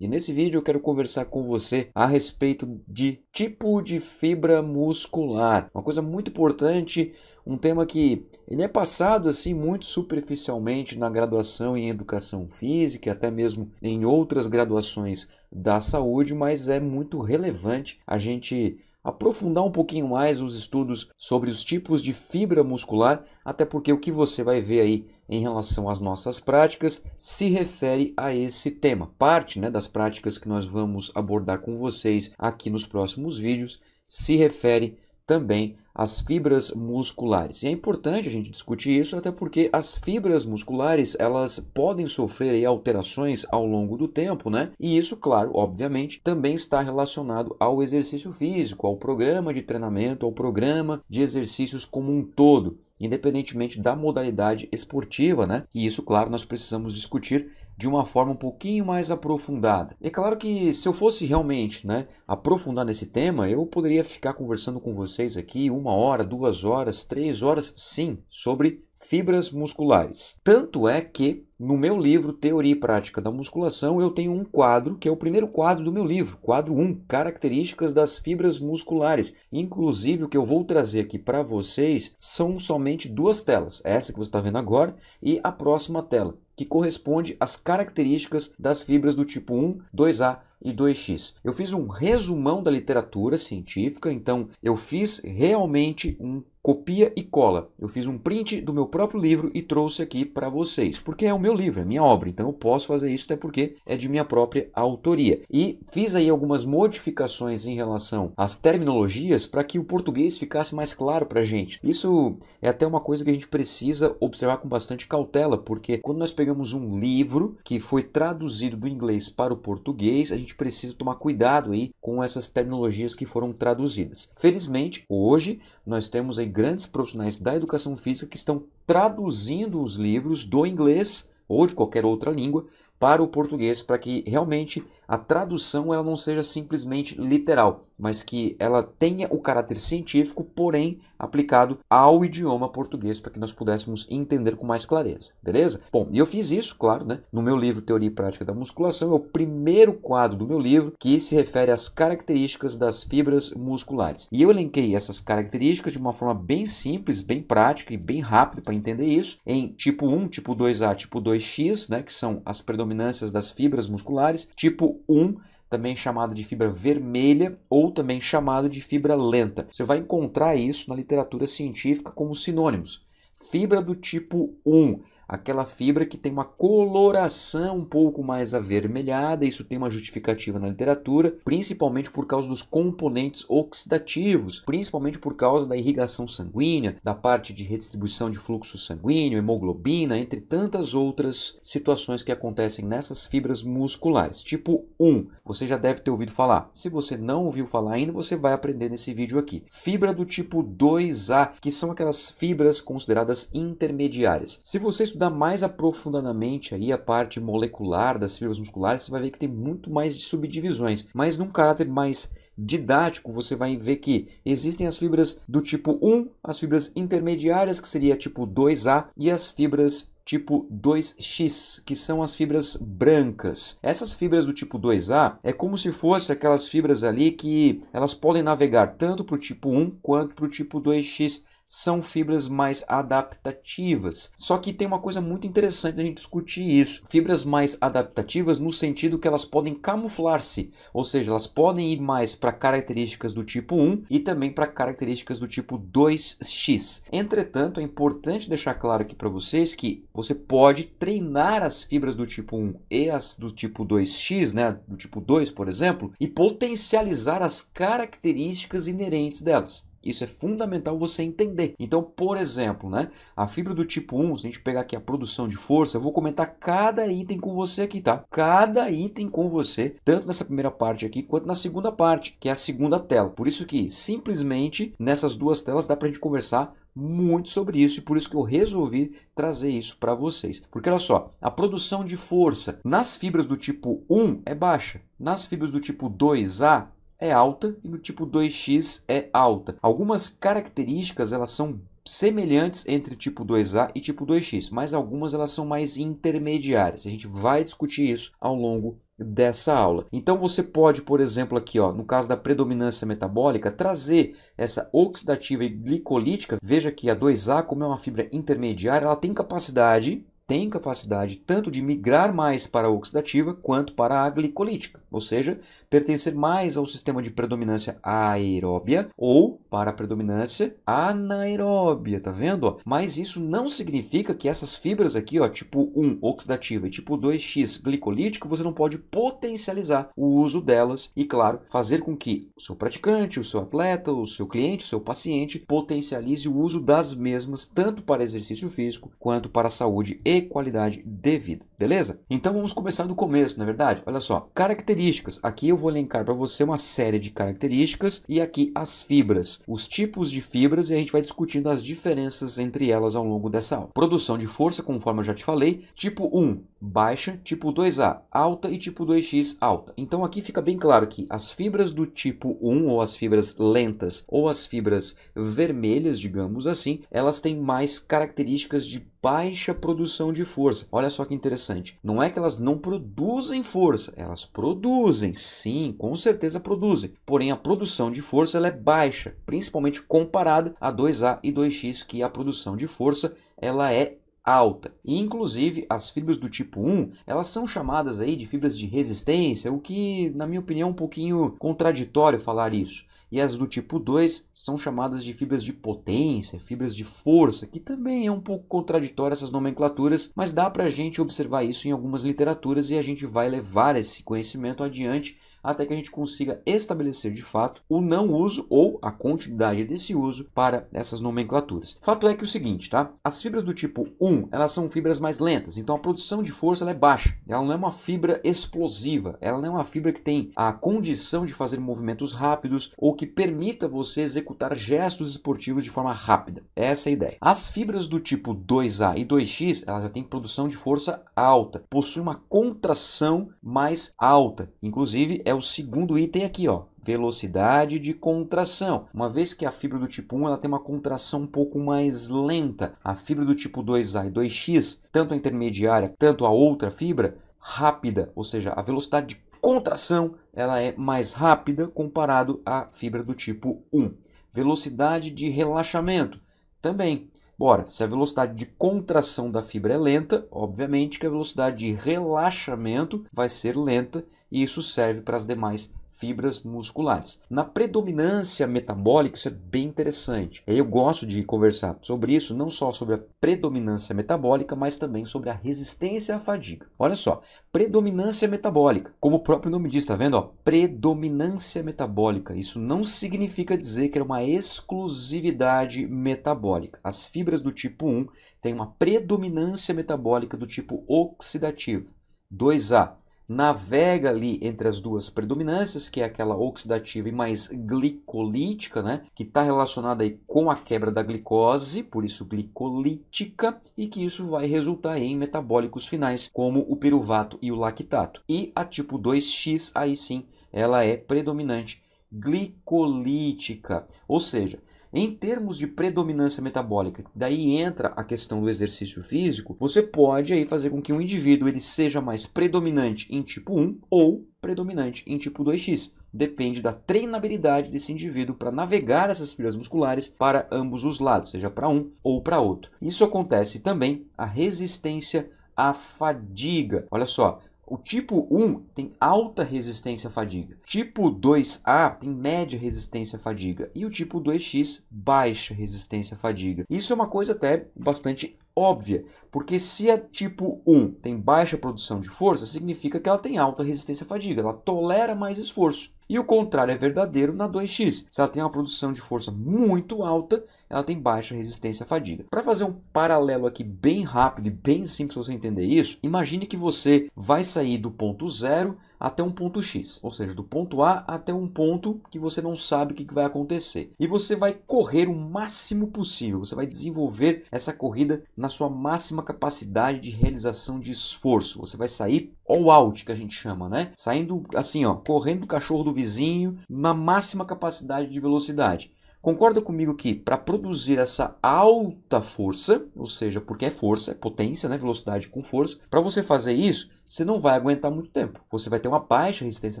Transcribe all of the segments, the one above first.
E nesse vídeo eu quero conversar com você a respeito de tipo de fibra muscular. Uma coisa muito importante, um tema que ele é passado assim muito superficialmente na graduação em educação física, até mesmo em outras graduações da saúde, mas é muito relevante a gente aprofundar um pouquinho mais os estudos sobre os tipos de fibra muscular, até porque o que você vai ver aí em relação às nossas práticas se refere a esse tema. Parte né, das práticas que nós vamos abordar com vocês aqui nos próximos vídeos se refere também as fibras musculares. E é importante a gente discutir isso, até porque as fibras musculares elas podem sofrer aí, alterações ao longo do tempo, né? E isso, claro, obviamente, também está relacionado ao exercício físico, ao programa de treinamento, ao programa de exercícios como um todo, independentemente da modalidade esportiva, né? E isso, claro, nós precisamos discutir de uma forma um pouquinho mais aprofundada. E é claro que se eu fosse realmente né, aprofundar nesse tema, eu poderia ficar conversando com vocês aqui uma hora, duas horas, três horas, sim, sobre fibras musculares. Tanto é que no meu livro Teoria e Prática da Musculação eu tenho um quadro que é o primeiro quadro do meu livro, quadro 1, Características das Fibras Musculares. Inclusive o que eu vou trazer aqui para vocês são somente duas telas, essa que você está vendo agora e a próxima tela que corresponde às características das fibras do tipo 1, 2A e 2x. Eu fiz um resumão da literatura científica, então eu fiz realmente um copia e cola. Eu fiz um print do meu próprio livro e trouxe aqui para vocês, porque é o meu livro, é minha obra, então eu posso fazer isso até porque é de minha própria autoria. E fiz aí algumas modificações em relação às terminologias para que o português ficasse mais claro para a gente. Isso é até uma coisa que a gente precisa observar com bastante cautela, porque quando nós pegamos um livro que foi traduzido do inglês para o português, a gente precisa tomar cuidado aí com essas terminologias que foram traduzidas. Felizmente, hoje nós temos aí grandes profissionais da educação física que estão traduzindo os livros do inglês ou de qualquer outra língua para o português, para que realmente a tradução ela não seja simplesmente literal, mas que ela tenha o caráter científico, porém aplicado ao idioma português para que nós pudéssemos entender com mais clareza, beleza? Bom, e eu fiz isso, claro, né? No meu livro Teoria e Prática da Musculação, é o primeiro quadro do meu livro que se refere às características das fibras musculares. E eu elenquei essas características de uma forma bem simples, bem prática e bem rápida para entender isso, em tipo 1, tipo 2A, tipo 2X, né, que são as predominâncias das fibras musculares, tipo 1, também chamado de fibra vermelha ou também chamado de fibra lenta. Você vai encontrar isso na literatura científica como sinônimos. Fibra do tipo 1 aquela fibra que tem uma coloração um pouco mais avermelhada. Isso tem uma justificativa na literatura, principalmente por causa dos componentes oxidativos, principalmente por causa da irrigação sanguínea, da parte de redistribuição de fluxo sanguíneo, hemoglobina, entre tantas outras situações que acontecem nessas fibras musculares. Tipo 1, você já deve ter ouvido falar. Se você não ouviu falar ainda, você vai aprender nesse vídeo aqui. Fibra do tipo 2A, que são aquelas fibras consideradas intermediárias. Se você estudar mais aprofundadamente aí a parte molecular das fibras musculares, você vai ver que tem muito mais de subdivisões, mas num caráter mais didático, você vai ver que existem as fibras do tipo 1, as fibras intermediárias, que seria tipo 2A, e as fibras tipo 2X, que são as fibras brancas. Essas fibras do tipo 2A é como se fosse aquelas fibras ali que elas podem navegar tanto para o tipo 1 quanto para o tipo 2X são fibras mais adaptativas. Só que tem uma coisa muito interessante a gente discutir isso. Fibras mais adaptativas no sentido que elas podem camuflar-se, ou seja, elas podem ir mais para características do tipo 1 e também para características do tipo 2x. Entretanto, é importante deixar claro aqui para vocês que você pode treinar as fibras do tipo 1 e as do tipo 2x, né, do tipo 2, por exemplo, e potencializar as características inerentes delas. Isso é fundamental você entender. Então, por exemplo, né, a fibra do tipo 1, se a gente pegar aqui a produção de força, eu vou comentar cada item com você aqui, tá? Cada item com você, tanto nessa primeira parte aqui quanto na segunda parte, que é a segunda tela. Por isso que simplesmente nessas duas telas dá pra gente conversar muito sobre isso e por isso que eu resolvi trazer isso para vocês. Porque olha só, a produção de força nas fibras do tipo 1 é baixa, nas fibras do tipo 2A é alta e no tipo 2x é alta. Algumas características elas são semelhantes entre tipo 2A e tipo 2X, mas algumas elas são mais intermediárias. A gente vai discutir isso ao longo dessa aula. Então você pode, por exemplo, aqui, ó, no caso da predominância metabólica, trazer essa oxidativa e glicolítica. Veja que a 2A, como é uma fibra intermediária, ela tem capacidade tem capacidade tanto de migrar mais para a oxidativa quanto para a glicolítica, ou seja, pertencer mais ao sistema de predominância aeróbia ou para a predominância anaeróbia, tá vendo? Mas isso não significa que essas fibras aqui, ó, tipo 1 oxidativa e tipo 2x glicolítica, você não pode potencializar o uso delas e, claro, fazer com que o seu praticante, o seu atleta, o seu cliente, o seu paciente potencialize o uso das mesmas tanto para exercício físico quanto para a saúde e qualidade de vida, beleza? Então vamos começar do começo, na é verdade. Olha só, características. Aqui eu vou elencar para você uma série de características e aqui as fibras, os tipos de fibras e a gente vai discutindo as diferenças entre elas ao longo dessa aula. Produção de força, conforme eu já te falei, tipo 1, baixa, tipo 2A alta e tipo 2X alta. Então aqui fica bem claro que as fibras do tipo 1 ou as fibras lentas ou as fibras vermelhas, digamos assim, elas têm mais características de baixa produção de força. Olha só que interessante. Não é que elas não produzem força, elas produzem, sim, com certeza produzem. Porém, a produção de força ela é baixa, principalmente comparada a 2A e 2X, que a produção de força ela é alta. E inclusive as fibras do tipo 1, elas são chamadas aí de fibras de resistência, o que na minha opinião é um pouquinho contraditório falar isso. E as do tipo 2 são chamadas de fibras de potência, fibras de força, que também é um pouco contraditório essas nomenclaturas, mas dá para a gente observar isso em algumas literaturas e a gente vai levar esse conhecimento adiante até que a gente consiga estabelecer de fato o não uso ou a continuidade desse uso para essas nomenclaturas. Fato é que é o seguinte, tá? As fibras do tipo 1, elas são fibras mais lentas, então a produção de força é baixa. Ela não é uma fibra explosiva, ela não é uma fibra que tem a condição de fazer movimentos rápidos ou que permita você executar gestos esportivos de forma rápida. Essa é a ideia. As fibras do tipo 2A e 2X, ela já têm produção de força alta, possuem uma contração mais alta, inclusive é o segundo item aqui, ó, velocidade de contração. Uma vez que a fibra do tipo 1 ela tem uma contração um pouco mais lenta, a fibra do tipo 2A e 2X, tanto a intermediária, tanto a outra fibra, rápida, ou seja, a velocidade de contração ela é mais rápida comparado à fibra do tipo 1. Velocidade de relaxamento também. Bora, se a velocidade de contração da fibra é lenta, obviamente que a velocidade de relaxamento vai ser lenta e isso serve para as demais fibras musculares. Na predominância metabólica, isso é bem interessante. Eu gosto de conversar sobre isso, não só sobre a predominância metabólica, mas também sobre a resistência à fadiga. Olha só, predominância metabólica. Como o próprio nome diz, tá vendo? Ó, predominância metabólica. Isso não significa dizer que é uma exclusividade metabólica. As fibras do tipo 1 têm uma predominância metabólica do tipo oxidativo. 2A, navega ali entre as duas predominâncias, que é aquela oxidativa e mais glicolítica, né, que está relacionada aí com a quebra da glicose, por isso glicolítica, e que isso vai resultar em metabólicos finais, como o piruvato e o lactato. E a tipo 2X, aí sim, ela é predominante glicolítica, ou seja, em termos de predominância metabólica, daí entra a questão do exercício físico, você pode aí fazer com que um indivíduo ele seja mais predominante em tipo 1 ou predominante em tipo 2X. Depende da treinabilidade desse indivíduo para navegar essas fibras musculares para ambos os lados, seja para um ou para outro. Isso acontece também a resistência à fadiga. Olha só, o tipo 1 tem alta resistência à fadiga. Tipo 2A tem média resistência à fadiga. E o tipo 2X, baixa resistência à fadiga. Isso é uma coisa até bastante óbvia, porque se a é tipo 1 tem baixa produção de força, significa que ela tem alta resistência à fadiga, ela tolera mais esforço. E o contrário é verdadeiro na 2x. Se ela tem uma produção de força muito alta, ela tem baixa resistência à fadiga. Para fazer um paralelo aqui bem rápido e bem simples você entender isso, imagine que você vai sair do ponto zero até um ponto X, ou seja, do ponto A até um ponto que você não sabe o que vai acontecer. E você vai correr o máximo possível, você vai desenvolver essa corrida na sua máxima capacidade de realização de esforço. Você vai sair all out, que a gente chama, né? Saindo assim, ó, correndo do cachorro do vizinho na máxima capacidade de velocidade. Concorda comigo que para produzir essa alta força, ou seja, porque é força, é potência, né, velocidade com força, para você fazer isso, você não vai aguentar muito tempo. Você vai ter uma baixa resistência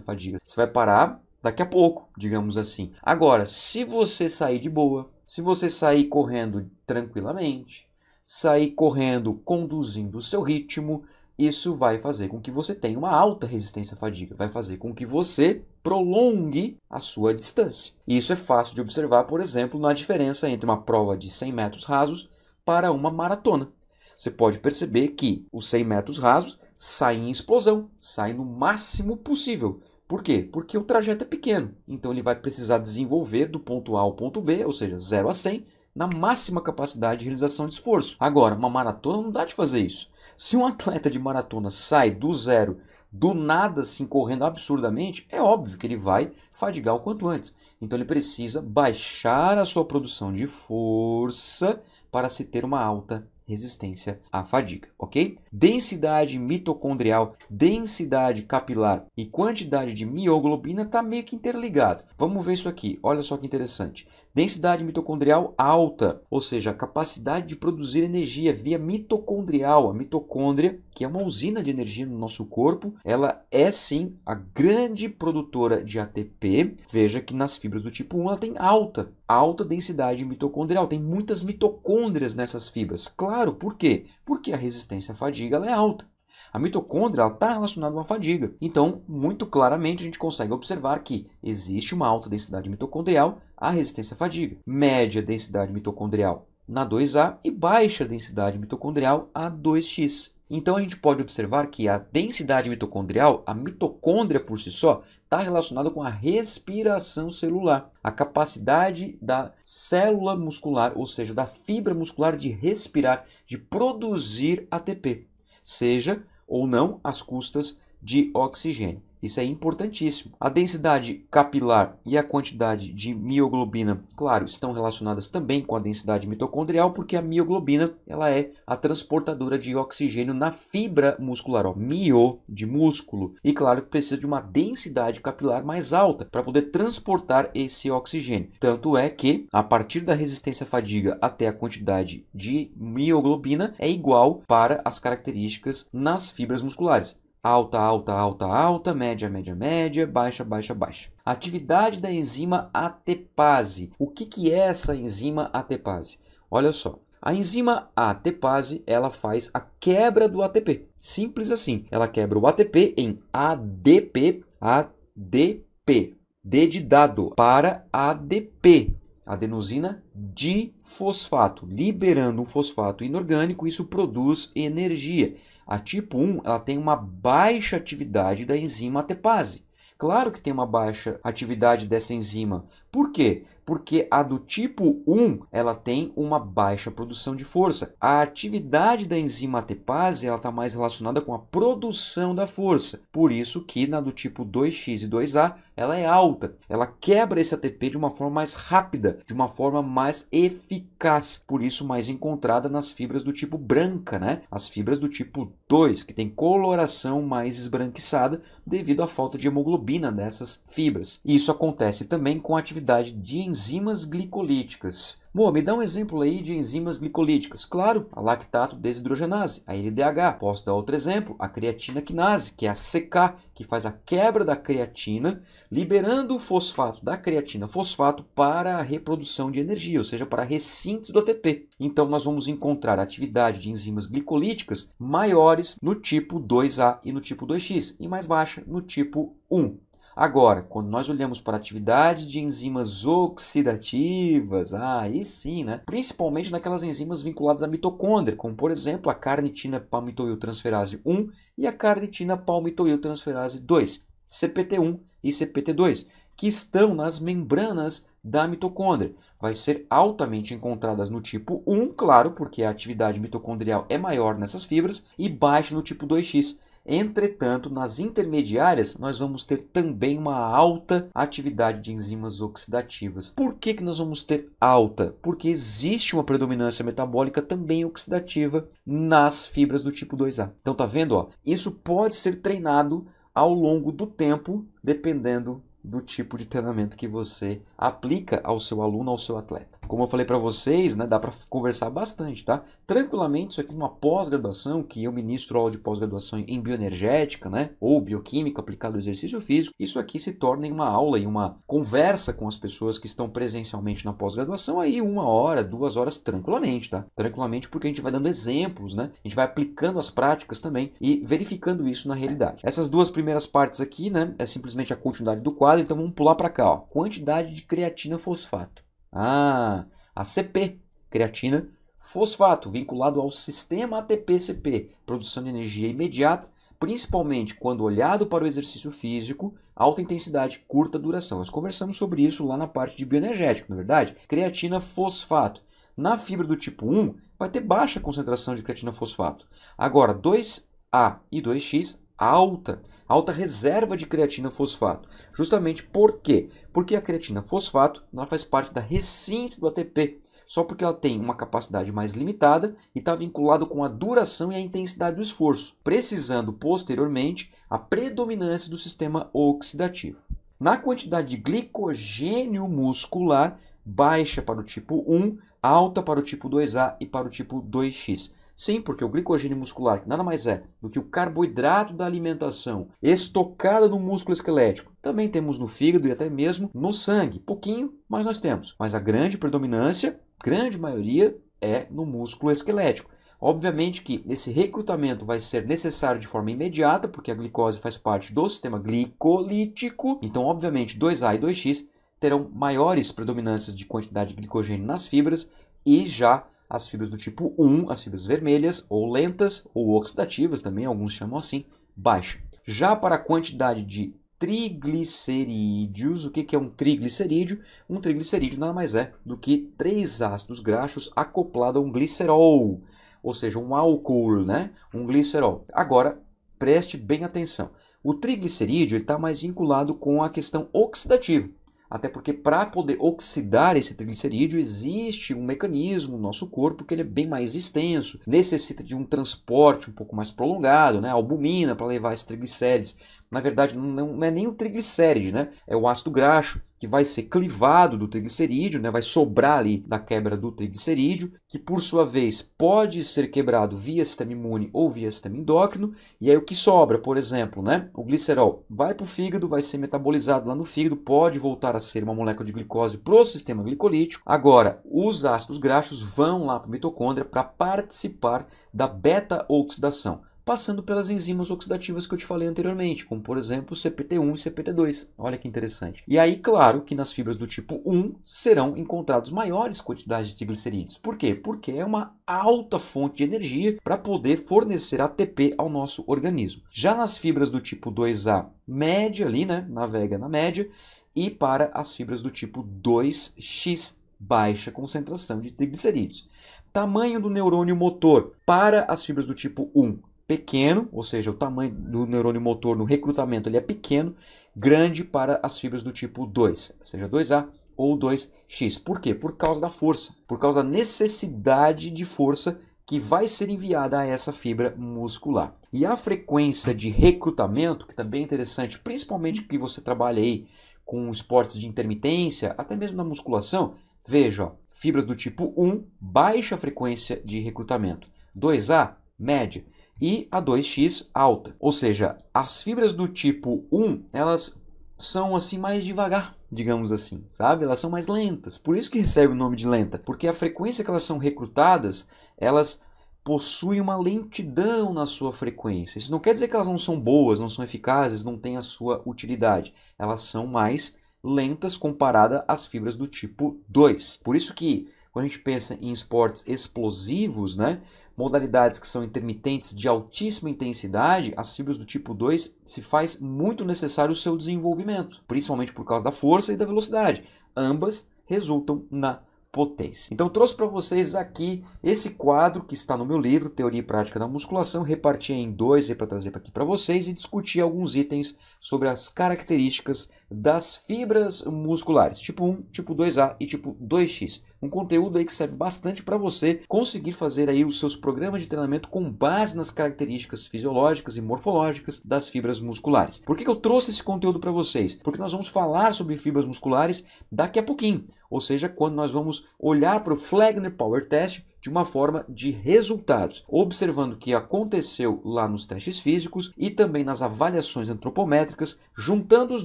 à fadiga. Você vai parar daqui a pouco, digamos assim. Agora, se você sair de boa, se você sair correndo tranquilamente, sair correndo conduzindo o seu ritmo, isso vai fazer com que você tenha uma alta resistência à fadiga, vai fazer com que você prolongue a sua distância. Isso é fácil de observar, por exemplo, na diferença entre uma prova de 100 metros rasos para uma maratona. Você pode perceber que os 100 metros rasos saem em explosão, saem no máximo possível. Por quê? Porque o trajeto é pequeno, então ele vai precisar desenvolver do ponto A ao ponto B, ou seja, 0 a 100, na máxima capacidade de realização de esforço. Agora, uma maratona não dá de fazer isso. Se um atleta de maratona sai do zero, do nada assim, correndo absurdamente, é óbvio que ele vai fadigar o quanto antes. Então ele precisa baixar a sua produção de força para se ter uma alta resistência à fadiga, ok? Densidade mitocondrial, densidade capilar e quantidade de mioglobina está meio que interligado. Vamos ver isso aqui, olha só que interessante. Densidade mitocondrial alta, ou seja, a capacidade de produzir energia via mitocondrial. A mitocôndria, que é uma usina de energia no nosso corpo, ela é sim a grande produtora de ATP. Veja que nas fibras do tipo 1 ela tem alta, alta densidade mitocondrial. Tem muitas mitocôndrias nessas fibras. Claro, por quê? Porque a resistência à fadiga é alta. A mitocôndria está relacionada a fadiga. Então, muito claramente, a gente consegue observar que existe uma alta densidade mitocondrial, a resistência à fadiga, média densidade mitocondrial na 2A e baixa densidade mitocondrial a 2X. Então a gente pode observar que a densidade mitocondrial, a mitocôndria por si só, está relacionada com a respiração celular, a capacidade da célula muscular, ou seja, da fibra muscular de respirar, de produzir ATP, seja ou não às custas de oxigênio. Isso é importantíssimo. A densidade capilar e a quantidade de mioglobina, claro, estão relacionadas também com a densidade mitocondrial, porque a mioglobina ela é a transportadora de oxigênio na fibra muscular, ó, mio de músculo. E claro que precisa de uma densidade capilar mais alta para poder transportar esse oxigênio. Tanto é que, a partir da resistência à fadiga até a quantidade de mioglobina é igual para as características nas fibras musculares alta, alta, alta, alta, média, média, média, baixa, baixa, baixa. Atividade da enzima ATPase. O que, que é essa enzima ATPase? Olha só, a enzima ATPase ela faz a quebra do ATP. Simples assim. Ela quebra o ATP em ADP, ADP, D de dado, para ADP, adenosina difosfato. Liberando um fosfato inorgânico, isso produz energia. A tipo 1 ela tem uma baixa atividade da enzima atepase. Claro que tem uma baixa atividade dessa enzima, por quê? Porque a do tipo 1, ela tem uma baixa produção de força. A atividade da enzima ATPase, ela está mais relacionada com a produção da força. Por isso que na do tipo 2X e 2A, ela é alta. Ela quebra esse ATP de uma forma mais rápida, de uma forma mais eficaz. Por isso mais encontrada nas fibras do tipo branca, né? As fibras do tipo 2, que tem coloração mais esbranquiçada devido à falta de hemoglobina dessas fibras. Isso acontece também com a atividade atividade de enzimas glicolíticas. Bom, me dá um exemplo aí de enzimas glicolíticas. Claro, a lactato desidrogenase, a LDH. Posso dar outro exemplo, a creatina quinase, que é a CK, que faz a quebra da creatina, liberando o fosfato da creatina fosfato para a reprodução de energia, ou seja, para a ressíntese do ATP. Então, nós vamos encontrar atividade de enzimas glicolíticas maiores no tipo 2A e no tipo 2X, e mais baixa no tipo 1. Agora, quando nós olhamos para a atividade de enzimas oxidativas, aí sim, né? principalmente naquelas enzimas vinculadas à mitocôndria, como por exemplo a carnitina palmitoiltransferase 1 e a carnitina palmitoiltransferase 2, CPT1 e CPT2, que estão nas membranas da mitocôndria. Vai ser altamente encontradas no tipo 1, claro, porque a atividade mitocondrial é maior nessas fibras, e baixa no tipo 2x, Entretanto, nas intermediárias, nós vamos ter também uma alta atividade de enzimas oxidativas. Por que, que nós vamos ter alta? Porque existe uma predominância metabólica também oxidativa nas fibras do tipo 2A. Então, tá vendo? Ó, isso pode ser treinado ao longo do tempo, dependendo do tipo de treinamento que você aplica ao seu aluno, ao seu atleta como eu falei para vocês, né, dá para conversar bastante, tá? Tranquilamente, isso aqui numa pós-graduação, que eu ministro aula de pós-graduação em bioenergética, né, ou bioquímica aplicada ao exercício físico, isso aqui se torna em uma aula e uma conversa com as pessoas que estão presencialmente na pós-graduação, aí uma hora, duas horas, tranquilamente, tá? Tranquilamente, porque a gente vai dando exemplos, né? A gente vai aplicando as práticas também e verificando isso na realidade. Essas duas primeiras partes aqui, né, é simplesmente a continuidade do quadro, então vamos pular para cá, ó. Quantidade de creatina fosfato. Ah, ACP, creatina, fosfato, vinculado ao sistema ATP-CP, produção de energia imediata, principalmente quando olhado para o exercício físico, alta intensidade, curta duração. Nós conversamos sobre isso lá na parte de bioenergético, na é verdade? Creatina fosfato. Na fibra do tipo 1, vai ter baixa concentração de creatina fosfato. Agora, 2A e 2X, alta alta reserva de creatina fosfato. Justamente por quê? Porque a creatina fosfato ela faz parte da ressíntese do ATP. Só porque ela tem uma capacidade mais limitada e está vinculado com a duração e a intensidade do esforço, precisando posteriormente a predominância do sistema oxidativo. Na quantidade de glicogênio muscular, baixa para o tipo 1, alta para o tipo 2A e para o tipo 2X. Sim, porque o glicogênio muscular, que nada mais é do que o carboidrato da alimentação estocado no músculo esquelético, também temos no fígado e até mesmo no sangue. Pouquinho, mas nós temos. Mas a grande predominância, grande maioria, é no músculo esquelético. Obviamente que esse recrutamento vai ser necessário de forma imediata, porque a glicose faz parte do sistema glicolítico. Então, obviamente, 2A e 2X terão maiores predominâncias de quantidade de glicogênio nas fibras e já as fibras do tipo 1, as fibras vermelhas, ou lentas, ou oxidativas também, alguns chamam assim, baixa. Já para a quantidade de triglicerídeos. O que é um triglicerídeo? Um triglicerídeo nada mais é do que três ácidos graxos acoplados a um glicerol, ou seja, um álcool, né? Um glicerol. Agora, preste bem atenção. O triglicerídeo está mais vinculado com a questão oxidativa. Até porque para poder oxidar esse triglicerídeo existe um mecanismo no nosso corpo que ele é bem mais extenso, necessita de um transporte um pouco mais prolongado, né? Albumina para levar esses triglicérides na verdade não é nem o triglicéride, né? É o ácido graxo que vai ser clivado do triglicerídeo, né? vai sobrar ali da quebra do triglicerídeo, que por sua vez pode ser quebrado via sistema imune ou via sistema endócrino, e aí o que sobra, por exemplo, né? o glicerol vai para o fígado, vai ser metabolizado lá no fígado, pode voltar a ser uma molécula de glicose para o sistema glicolítico. Agora, os ácidos graxos vão lá para a mitocôndria para participar da beta-oxidação passando pelas enzimas oxidativas que eu te falei anteriormente, como por exemplo CPT1 e CPT2. Olha que interessante. E aí, claro que nas fibras do tipo 1 serão encontrados maiores quantidades de glicerídeos. Por quê? Porque é uma alta fonte de energia para poder fornecer ATP ao nosso organismo. Já nas fibras do tipo 2A, média ali, né, navega na média, e para as fibras do tipo 2X, baixa concentração de triglicerídeos. Tamanho do neurônio motor para as fibras do tipo 1 pequeno, ou seja, o tamanho do neurônio motor no recrutamento ele é pequeno, grande para as fibras do tipo 2, seja 2A ou 2X. Por quê? Por causa da força, por causa da necessidade de força que vai ser enviada a essa fibra muscular. E a frequência de recrutamento, que também é interessante, principalmente que você trabalha aí com esportes de intermitência, até mesmo na musculação, veja, ó, fibras do tipo 1, baixa frequência de recrutamento. 2A, média e a 2x alta. Ou seja, as fibras do tipo 1, elas são assim mais devagar, digamos assim, sabe? Elas são mais lentas. Por isso que recebe o nome de lenta, porque a frequência que elas são recrutadas, elas possuem uma lentidão na sua frequência. Isso não quer dizer que elas não são boas, não são eficazes, não têm a sua utilidade. Elas são mais lentas comparada às fibras do tipo 2. Por isso que quando a gente pensa em esportes explosivos, né, modalidades que são intermitentes de altíssima intensidade, as fibras do tipo 2 se faz muito necessário o seu desenvolvimento, principalmente por causa da força e da velocidade. Ambas resultam na potência. Então trouxe para vocês aqui esse quadro que está no meu livro Teoria e Prática da Musculação, reparti em dois para trazer para aqui para vocês e discutir alguns itens sobre as características das fibras musculares, tipo 1, tipo 2A e tipo 2X um conteúdo aí que serve bastante para você conseguir fazer aí os seus programas de treinamento com base nas características fisiológicas e morfológicas das fibras musculares. Por que, que eu trouxe esse conteúdo para vocês? Porque nós vamos falar sobre fibras musculares daqui a pouquinho, ou seja, quando nós vamos olhar para o Flagner Power Test de uma forma de resultados, observando o que aconteceu lá nos testes físicos e também nas avaliações antropométricas, juntando os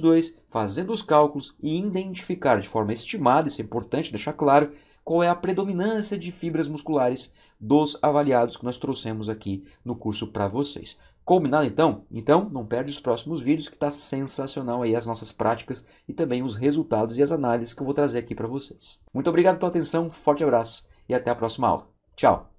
dois, fazendo os cálculos e identificar de forma estimada, isso é importante deixar claro, qual é a predominância de fibras musculares dos avaliados que nós trouxemos aqui no curso para vocês. Combinado então? Então não perde os próximos vídeos que está sensacional aí as nossas práticas e também os resultados e as análises que eu vou trazer aqui para vocês. Muito obrigado pela atenção, forte abraço e até a próxima aula. Tchau!